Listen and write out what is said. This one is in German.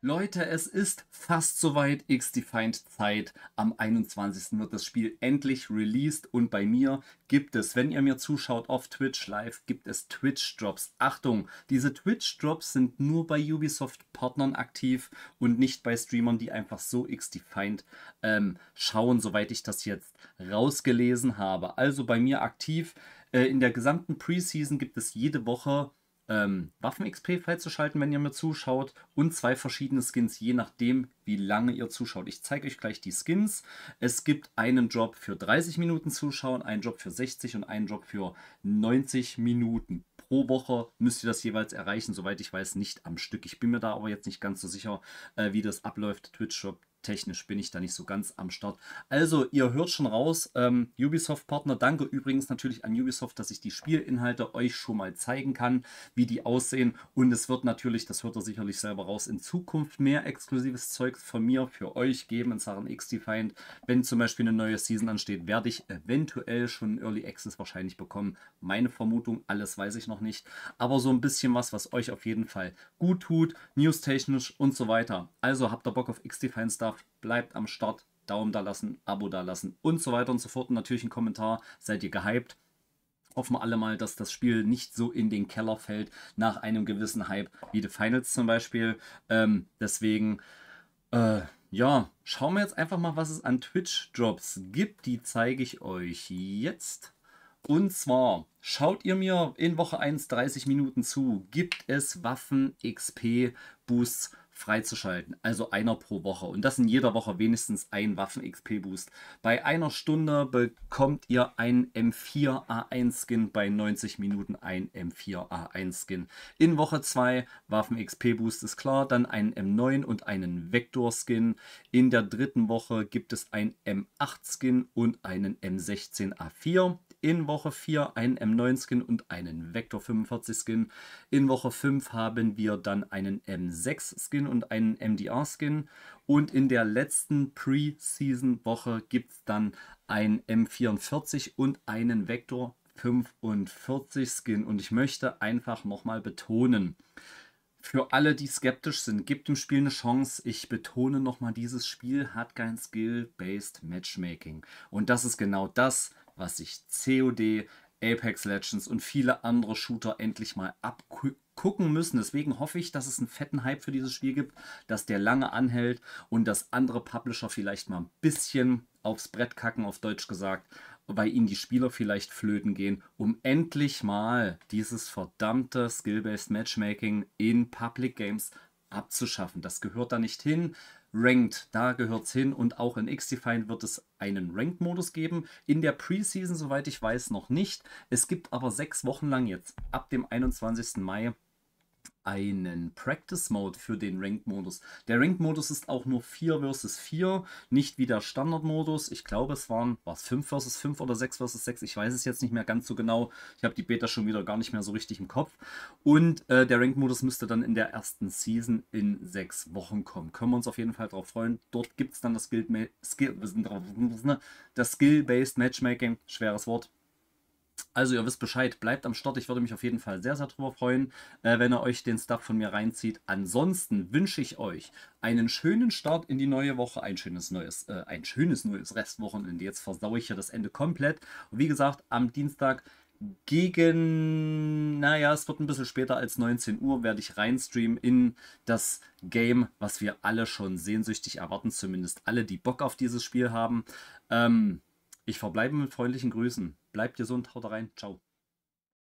Leute, es ist fast soweit. X-Defined Zeit. Am 21. wird das Spiel endlich released und bei mir gibt es, wenn ihr mir zuschaut auf Twitch live, gibt es Twitch-Drops. Achtung, diese Twitch-Drops sind nur bei Ubisoft-Partnern aktiv und nicht bei Streamern, die einfach so X-Defined ähm, schauen, soweit ich das jetzt rausgelesen habe. Also bei mir aktiv. Äh, in der gesamten Preseason gibt es jede Woche ähm, Waffen-XP freizuschalten, wenn ihr mir zuschaut, und zwei verschiedene Skins, je nachdem, wie lange ihr zuschaut. Ich zeige euch gleich die Skins. Es gibt einen Job für 30 Minuten zuschauen, einen Job für 60 und einen Job für 90 Minuten. Pro Woche müsst ihr das jeweils erreichen, soweit ich weiß, nicht am Stück. Ich bin mir da aber jetzt nicht ganz so sicher, äh, wie das abläuft. Twitch-Job technisch bin ich da nicht so ganz am Start. Also, ihr hört schon raus, ähm, Ubisoft-Partner. Danke übrigens natürlich an Ubisoft, dass ich die Spielinhalte euch schon mal zeigen kann, wie die aussehen. Und es wird natürlich, das hört ihr sicherlich selber raus, in Zukunft mehr exklusives Zeug von mir für euch geben in Sachen X-Defined. Wenn zum Beispiel eine neue Season ansteht, werde ich eventuell schon Early Access wahrscheinlich bekommen. Meine Vermutung, alles weiß ich noch nicht. Aber so ein bisschen was, was euch auf jeden Fall gut tut, news-technisch und so weiter. Also habt ihr Bock auf X-Defined Star gedacht. Bleibt am Start. Daumen da lassen, Abo da lassen und so weiter und so fort. Und natürlich ein Kommentar. Seid ihr gehypt? Hoffen wir alle mal, dass das Spiel nicht so in den Keller fällt nach einem gewissen Hype wie The Finals zum Beispiel. Ähm, deswegen, äh, ja, schauen wir jetzt einfach mal, was es an Twitch-Drops gibt. Die zeige ich euch jetzt. Und zwar schaut ihr mir in Woche 1 30 Minuten zu, gibt es Waffen XP Boosts freizuschalten. Also einer pro Woche. Und das in jeder Woche wenigstens ein Waffen-XP-Boost. Bei einer Stunde bekommt ihr einen M4A1-Skin, bei 90 Minuten ein M4A1-Skin. In Woche 2 Waffen-XP-Boost ist klar, dann einen M9 und einen Vector-Skin. In der dritten Woche gibt es ein M8-Skin und einen M16A4 in Woche 4 einen M9-Skin und einen Vector 45-Skin. In Woche 5 haben wir dann einen M6-Skin und einen MDR-Skin. Und in der letzten Preseason-Woche gibt es dann ein M44 und einen Vector 45 Skin. Und ich möchte einfach nochmal betonen, für alle, die skeptisch sind, gibt dem Spiel eine Chance. Ich betone nochmal, dieses Spiel hat kein Skill-Based Matchmaking. Und das ist genau das, was ich COD Apex Legends und viele andere Shooter endlich mal abgucken müssen. Deswegen hoffe ich, dass es einen fetten Hype für dieses Spiel gibt, dass der lange anhält und dass andere Publisher vielleicht mal ein bisschen aufs Brett kacken, auf Deutsch gesagt, weil ihnen die Spieler vielleicht flöten gehen, um endlich mal dieses verdammte Skill-Based Matchmaking in Public Games abzuschaffen. Das gehört da nicht hin. Ranked, da gehört es hin und auch in XDefine wird es einen Ranked-Modus geben. In der Preseason, soweit ich weiß, noch nicht. Es gibt aber sechs Wochen lang jetzt ab dem 21. Mai einen Practice Mode für den Ranked Modus. Der Ranked Modus ist auch nur 4 vs 4, nicht wie der Standard Modus. Ich glaube, es waren was 5 vs 5 oder 6 vs 6. Ich weiß es jetzt nicht mehr ganz so genau. Ich habe die Beta schon wieder gar nicht mehr so richtig im Kopf. Und äh, der Ranked Modus müsste dann in der ersten Season in 6 Wochen kommen. Können wir uns auf jeden Fall darauf freuen. Dort gibt es dann das ne? Skill-Based Skill Matchmaking. Schweres Wort also ihr wisst Bescheid, bleibt am Start. Ich würde mich auf jeden Fall sehr, sehr drüber freuen, äh, wenn ihr euch den Stuff von mir reinzieht. Ansonsten wünsche ich euch einen schönen Start in die neue Woche, ein schönes neues, äh, ein schönes neues Restwochenende. Jetzt versaue ich hier das Ende komplett. Und wie gesagt, am Dienstag gegen, naja, es wird ein bisschen später als 19 Uhr, werde ich reinstreamen in das Game, was wir alle schon sehnsüchtig erwarten, zumindest alle, die Bock auf dieses Spiel haben. Ähm, ich verbleibe mit freundlichen Grüßen. Bleibt gesund, haut rein, ciao.